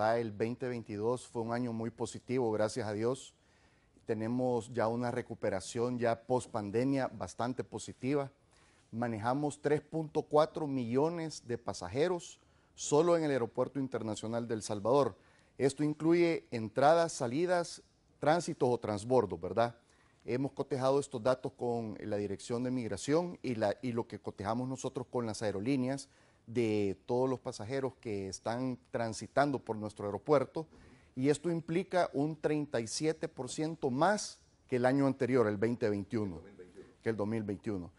El 2022 fue un año muy positivo, gracias a Dios. Tenemos ya una recuperación ya post pandemia bastante positiva. Manejamos 3.4 millones de pasajeros solo en el Aeropuerto Internacional del Salvador. Esto incluye entradas, salidas, tránsitos o transbordos, ¿verdad? Hemos cotejado estos datos con la Dirección de Migración y, la, y lo que cotejamos nosotros con las aerolíneas de todos los pasajeros que están transitando por nuestro aeropuerto y esto implica un 37% más que el año anterior, el 2021, que el 2021.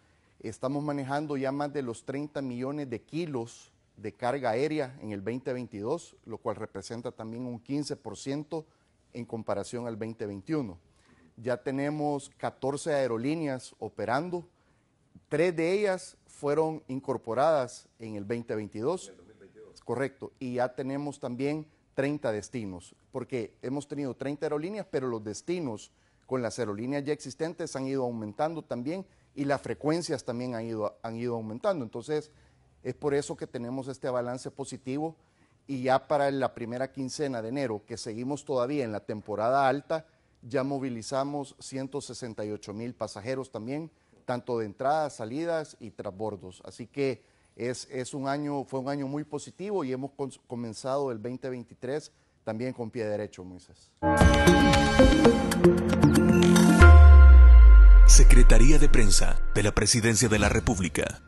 Estamos manejando ya más de los 30 millones de kilos de carga aérea en el 2022, lo cual representa también un 15% en comparación al 2021. Ya tenemos 14 aerolíneas operando, Tres de ellas fueron incorporadas en el 2022. Correcto. Y ya tenemos también 30 destinos, porque hemos tenido 30 aerolíneas, pero los destinos con las aerolíneas ya existentes han ido aumentando también y las frecuencias también han ido, han ido aumentando. Entonces, es por eso que tenemos este balance positivo y ya para la primera quincena de enero, que seguimos todavía en la temporada alta, ya movilizamos 168 mil pasajeros también, tanto de entradas, salidas y trasbordos. Así que es, un año, fue un año muy positivo y hemos comenzado el 2023 también con pie derecho, Moisés. Secretaría de Prensa de la Presidencia de la República.